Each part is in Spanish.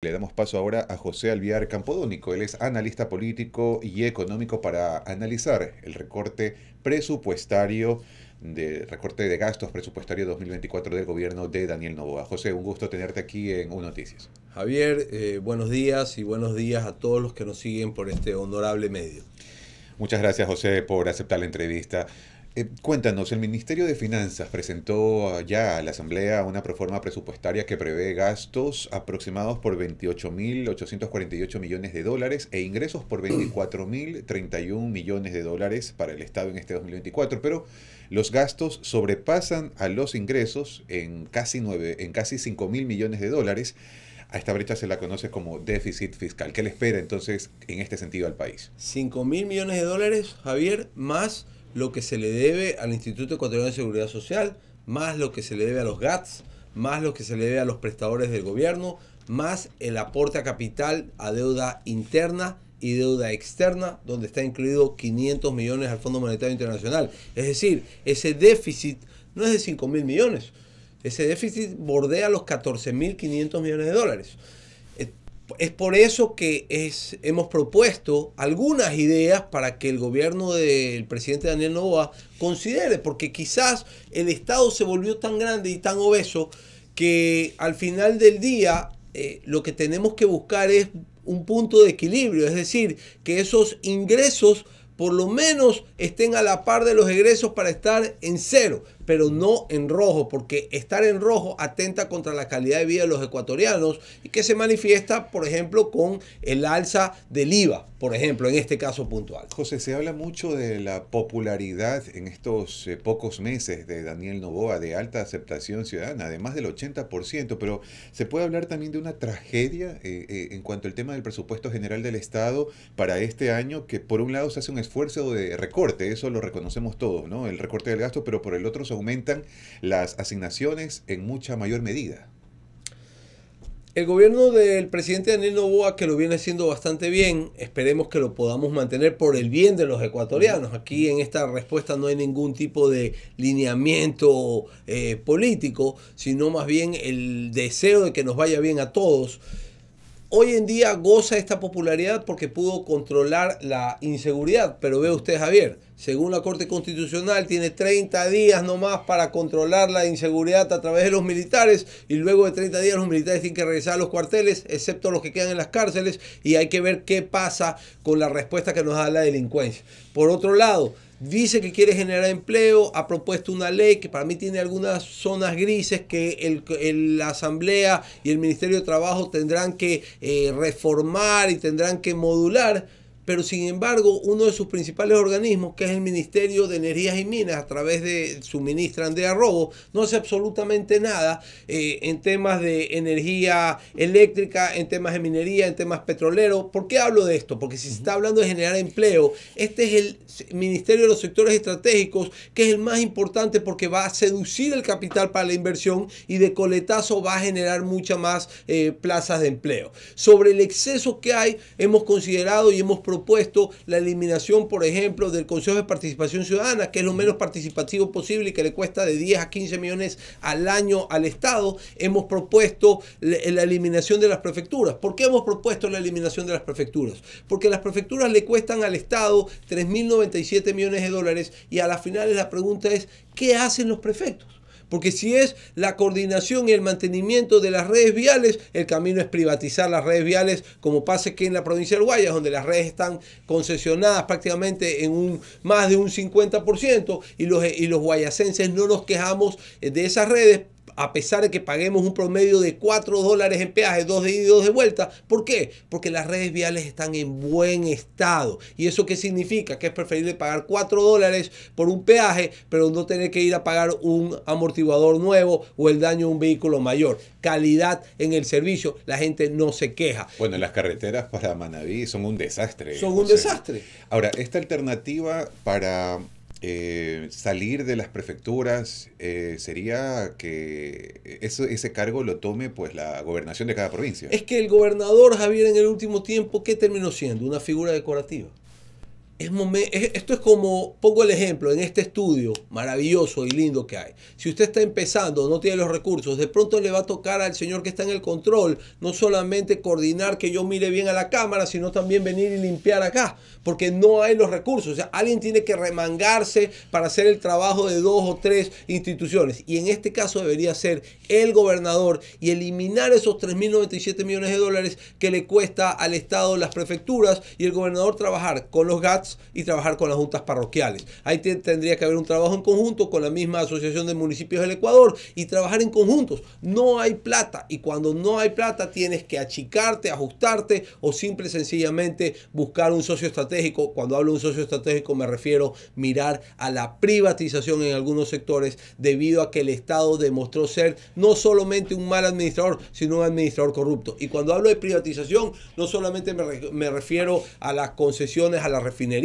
Le damos paso ahora a José Alviar Campodónico. Él es analista político y económico para analizar el recorte presupuestario de recorte de gastos presupuestario 2024 del gobierno de Daniel Novoa. José, un gusto tenerte aquí en Un Noticias. Javier, eh, buenos días y buenos días a todos los que nos siguen por este honorable medio. Muchas gracias, José, por aceptar la entrevista. Eh, cuéntanos, el Ministerio de Finanzas presentó ya a la Asamblea una reforma presupuestaria que prevé gastos aproximados por 28.848 millones de dólares e ingresos por 24.031 millones de dólares para el Estado en este 2024, pero los gastos sobrepasan a los ingresos en casi, nueve, en casi 5.000 millones de dólares. A esta brecha se la conoce como déficit fiscal. ¿Qué le espera entonces en este sentido al país? 5.000 millones de dólares, Javier, más lo que se le debe al Instituto Ecuatoriano de Seguridad Social, más lo que se le debe a los GATS, más lo que se le debe a los prestadores del gobierno, más el aporte a capital a deuda interna y deuda externa, donde está incluido 500 millones al Fondo Monetario Internacional. Es decir, ese déficit no es de 5 mil millones, ese déficit bordea los mil 14.500 millones de dólares. Es por eso que hemos propuesto algunas ideas para que el gobierno del presidente Daniel Nova considere, porque quizás el Estado se volvió tan grande y tan obeso que al final del día eh, lo que tenemos que buscar es un punto de equilibrio, es decir, que esos ingresos por lo menos estén a la par de los egresos para estar en cero pero no en rojo, porque estar en rojo atenta contra la calidad de vida de los ecuatorianos y que se manifiesta, por ejemplo, con el alza del IVA, por ejemplo, en este caso puntual. José, se habla mucho de la popularidad en estos eh, pocos meses de Daniel Novoa, de alta aceptación ciudadana, además del 80%, pero se puede hablar también de una tragedia eh, eh, en cuanto al tema del presupuesto general del Estado para este año, que por un lado se hace un esfuerzo de recorte, eso lo reconocemos todos, ¿no? El recorte del gasto, pero por el otro aumentan las asignaciones en mucha mayor medida. El gobierno del presidente Daniel Novoa, que lo viene haciendo bastante bien, esperemos que lo podamos mantener por el bien de los ecuatorianos. Aquí en esta respuesta no hay ningún tipo de lineamiento eh, político, sino más bien el deseo de que nos vaya bien a todos. Hoy en día goza esta popularidad porque pudo controlar la inseguridad, pero ve usted Javier, según la Corte Constitucional tiene 30 días nomás para controlar la inseguridad a través de los militares y luego de 30 días los militares tienen que regresar a los cuarteles, excepto los que quedan en las cárceles y hay que ver qué pasa con la respuesta que nos da la delincuencia. Por otro lado, dice que quiere generar empleo, ha propuesto una ley que para mí tiene algunas zonas grises que el, la Asamblea y el Ministerio de Trabajo tendrán que eh, reformar y tendrán que modular pero sin embargo uno de sus principales organismos, que es el Ministerio de Energías y Minas, a través de su ministra Andrea Robo, no hace absolutamente nada eh, en temas de energía eléctrica, en temas de minería, en temas petroleros. ¿Por qué hablo de esto? Porque si se está hablando de generar empleo, este es el Ministerio de los Sectores Estratégicos, que es el más importante porque va a seducir el capital para la inversión y de coletazo va a generar muchas más eh, plazas de empleo. Sobre el exceso que hay, hemos considerado y hemos propuesto propuesto la eliminación, por ejemplo, del Consejo de Participación Ciudadana, que es lo menos participativo posible y que le cuesta de 10 a 15 millones al año al Estado. Hemos propuesto la eliminación de las prefecturas. ¿Por qué hemos propuesto la eliminación de las prefecturas? Porque las prefecturas le cuestan al Estado 3.097 millones de dólares y a las finales la pregunta es, ¿qué hacen los prefectos? Porque si es la coordinación y el mantenimiento de las redes viales, el camino es privatizar las redes viales, como pasa aquí en la provincia de Guayas, donde las redes están concesionadas prácticamente en un más de un 50% y los, y los guayasenses no nos quejamos eh, de esas redes a pesar de que paguemos un promedio de 4 dólares en peaje, 2 de ida y 2 de vuelta. ¿Por qué? Porque las redes viales están en buen estado. ¿Y eso qué significa? Que es preferible pagar 4 dólares por un peaje, pero no tener que ir a pagar un amortiguador nuevo o el daño a un vehículo mayor. Calidad en el servicio, la gente no se queja. Bueno, las carreteras para Manaví son un desastre. Son un desastre. Ahora, esta alternativa para eh, salir de las prefecturas eh, sería que eso, ese cargo lo tome pues la gobernación de cada provincia. Es que el gobernador Javier en el último tiempo, ¿qué terminó siendo? Una figura decorativa esto es como, pongo el ejemplo, en este estudio maravilloso y lindo que hay. Si usted está empezando, no tiene los recursos, de pronto le va a tocar al señor que está en el control, no solamente coordinar que yo mire bien a la cámara, sino también venir y limpiar acá, porque no hay los recursos. O sea, alguien tiene que remangarse para hacer el trabajo de dos o tres instituciones. Y en este caso debería ser el gobernador y eliminar esos 3.097 millones de dólares que le cuesta al Estado, las prefecturas y el gobernador trabajar con los GATS y trabajar con las juntas parroquiales. Ahí tendría que haber un trabajo en conjunto con la misma Asociación de Municipios del Ecuador y trabajar en conjuntos. No hay plata y cuando no hay plata tienes que achicarte, ajustarte o simple y sencillamente buscar un socio estratégico. Cuando hablo de un socio estratégico me refiero mirar a la privatización en algunos sectores debido a que el Estado demostró ser no solamente un mal administrador, sino un administrador corrupto. Y cuando hablo de privatización, no solamente me, refiero a las concesiones, a la refinería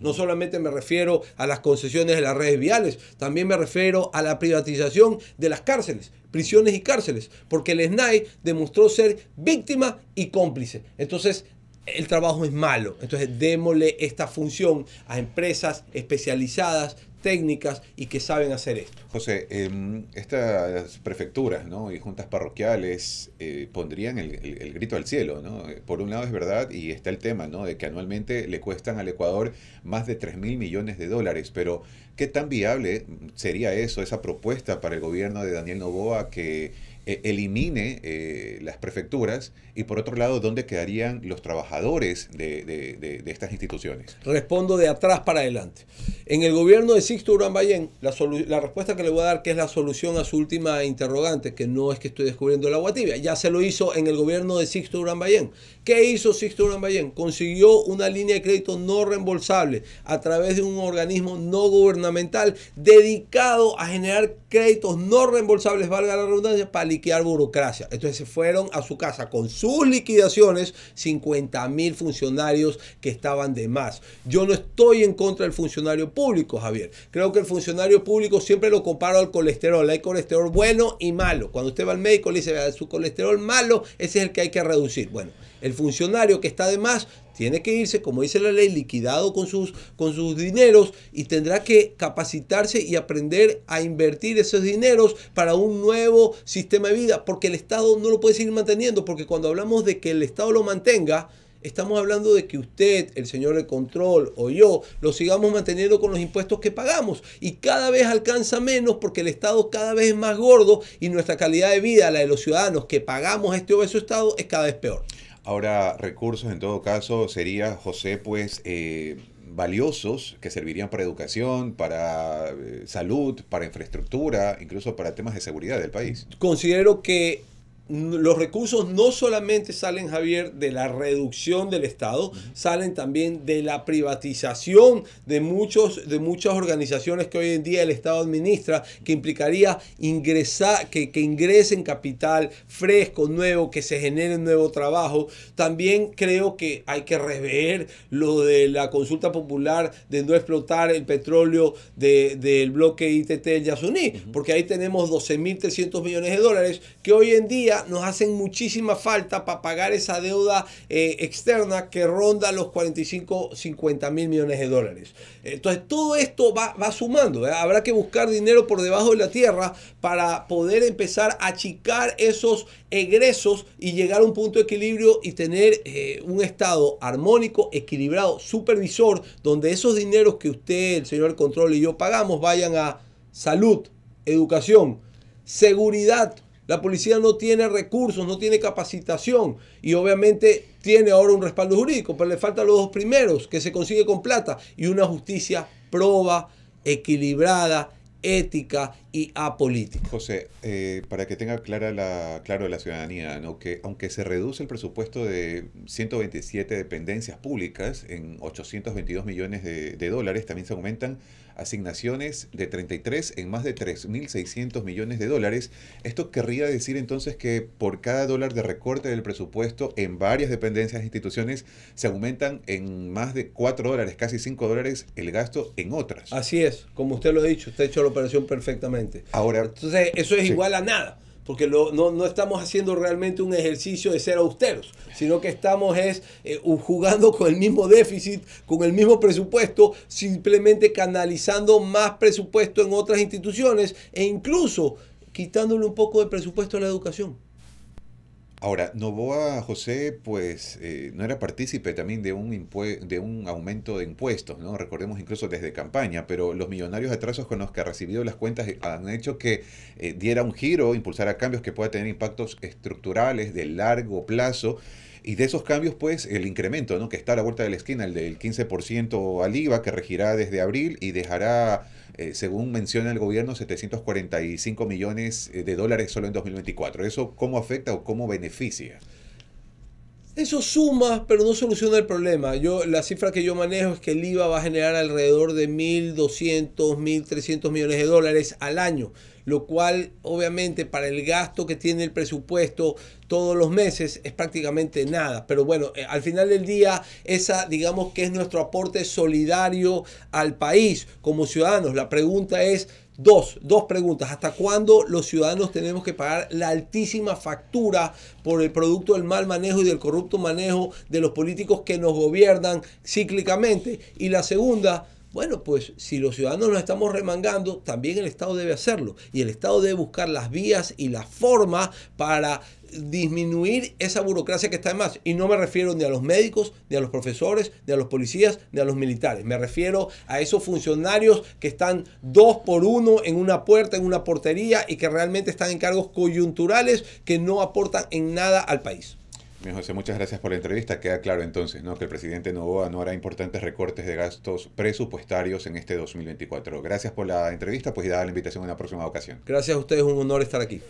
no solamente me refiero a las concesiones de las redes viales, también me refiero a la privatización de las cárceles prisiones y cárceles, porque el SNAI demostró ser víctima y cómplice. Entonces, el trabajo es malo. Entonces, démosle esta función a empresas especializadas técnicas y que saben hacer esto. José, em, estas prefecturas ¿no? y juntas parroquiales eh, pondrían el, grito al cielo. ¿no? Por un lado es verdad y está el tema ¿no? de que anualmente le cuestan al Ecuador más de 3 mil millones de dólares, pero ¿qué tan viable sería eso, esa propuesta para el gobierno de Daniel Novoa que e, elimine eh, las prefecturas y por otro lado, ¿dónde quedarían los trabajadores de, estas instituciones? Respondo de atrás para adelante. En el gobierno de Sixto Urán Bayén, la, respuesta que le voy a dar, que es la solución a su última interrogante, que no es que estoy descubriendo el agua tibia, ya se lo hizo en el gobierno de Sixto Urán Bayén. ¿Qué hizo Sixto Urán Bayén? Consiguió una línea de crédito no reembolsable a través de un organismo no gubernamental dedicado a generar créditos no reembolsables, valga la redundancia, para liquidar burocracia. Entonces se fueron a su casa con sus liquidaciones 50 mil funcionarios que estaban de más. Yo no estoy en contra del funcionario público, Javier. Creo que el funcionario público siempre lo comparo al colesterol. Hay colesterol bueno y malo. Cuando usted va al médico le dice, su colesterol malo, ese es el que hay que reducir. Bueno, el funcionario que está de más tiene que irse, como dice la ley, liquidado con sus, con sus dineros y tendrá que capacitarse y aprender a invertir esos dineros para un nuevo sistema de vida, porque el Estado no lo puede seguir manteniendo, porque cuando hablamos de que el Estado lo mantenga, estamos hablando de que usted, el señor de control o yo, lo sigamos manteniendo con los impuestos que pagamos. Y cada vez alcanza menos porque el Estado cada vez es más gordo y nuestra calidad de vida, la de los ciudadanos que pagamos este obeso Estado, es cada vez peor. Ahora, recursos en todo caso serían, José, pues eh, valiosos que servirían para educación, para eh, salud, para infraestructura, incluso para temas de seguridad del país. Considero que los recursos no solamente salen, Javier, de la reducción del Estado, salen también de la privatización de, muchos, de muchas organizaciones que hoy en día el Estado administra, que implicaría ingresar, que, ingresen capital fresco, nuevo, que se genere nuevo trabajo. También creo que hay que rever lo de la consulta popular de no explotar el petróleo del bloque ITT Yasuní, porque ahí tenemos 12.300 millones de dólares que hoy en día nos hacen muchísima falta para pagar esa deuda eh, externa que ronda los 45, 50 mil millones de dólares. Entonces, todo esto va, sumando. ¿eh? Habrá que buscar dinero por debajo de la tierra para poder empezar a achicar esos egresos y llegar a un punto de equilibrio y tener eh, un estado armónico, equilibrado, supervisor, donde esos dineros que usted, el señor Control y yo pagamos vayan a salud, educación, seguridad la policía no tiene recursos, no tiene capacitación y obviamente tiene ahora un respaldo jurídico, pero le faltan los dos primeros que se consigue con plata y una justicia proba, equilibrada, ética y apolítica. José, eh, para que tenga clara la, claro la ciudadanía, ¿no? que aunque se reduce el presupuesto de 127 dependencias públicas en 822 millones de dólares, también se aumentan asignaciones de 33 en más de 3.600 millones de dólares. Esto querría decir entonces que por cada dólar de recorte del presupuesto en varias dependencias e instituciones se aumentan en más de 4 dólares, casi 5 dólares el gasto en otras. Así es, como usted lo ha dicho, usted ha hecho la operación perfectamente. Ahora, entonces eso es igual a nada porque no, estamos haciendo realmente un ejercicio de ser austeros, sino que estamos es, eh, jugando con el mismo déficit, con el mismo presupuesto, simplemente canalizando más presupuesto en otras instituciones e incluso quitándole un poco de presupuesto a la educación. Ahora, Novoa José, pues eh, no era partícipe también de un, de un aumento de impuestos, ¿no? Recordemos incluso desde campaña, pero los millonarios atrasos con los que ha recibido las cuentas eh, han hecho que eh, diera un giro, impulsara cambios que pueda tener impactos estructurales de largo plazo. Y de esos cambios, pues, el incremento, ¿no? Que está a la vuelta de la esquina, el del 15% al IVA, que regirá desde abril y dejará, eh, según menciona el gobierno, 745 millones eh, de dólares solo en 2024. ¿Eso cómo afecta o cómo beneficia? Eso suma, pero no soluciona el problema. Yo, la cifra que yo manejo es que el IVA va a generar alrededor de 1.200, 1.300 millones de dólares al año, lo cual obviamente para el gasto que tiene el presupuesto todos los meses es prácticamente nada. Pero bueno, eh, al final del día, esa digamos que es nuestro aporte solidario al país como ciudadanos. La pregunta es Dos, dos preguntas. ¿Hasta cuándo los ciudadanos tenemos que pagar la altísima factura por el producto del mal manejo y del corrupto manejo de los políticos que nos gobiernan cíclicamente? Y la segunda, bueno, pues si los ciudadanos nos estamos remangando, también el Estado debe hacerlo. Y el Estado debe buscar las vías y la forma para disminuir esa burocracia que está en más. Y no me refiero ni a los médicos, ni a los profesores, ni a los policías, ni a los militares. Me refiero a esos funcionarios que están dos por uno en una puerta, en una portería y que realmente están en cargos coyunturales que no aportan en nada al país. Bien, José, muchas gracias por la entrevista. Queda claro entonces ¿no? que el presidente Novoa no hará importantes recortes de gastos presupuestarios en este 2024. Gracias por la entrevista pues, y dada la invitación en una próxima ocasión. Gracias a ustedes, un honor estar aquí.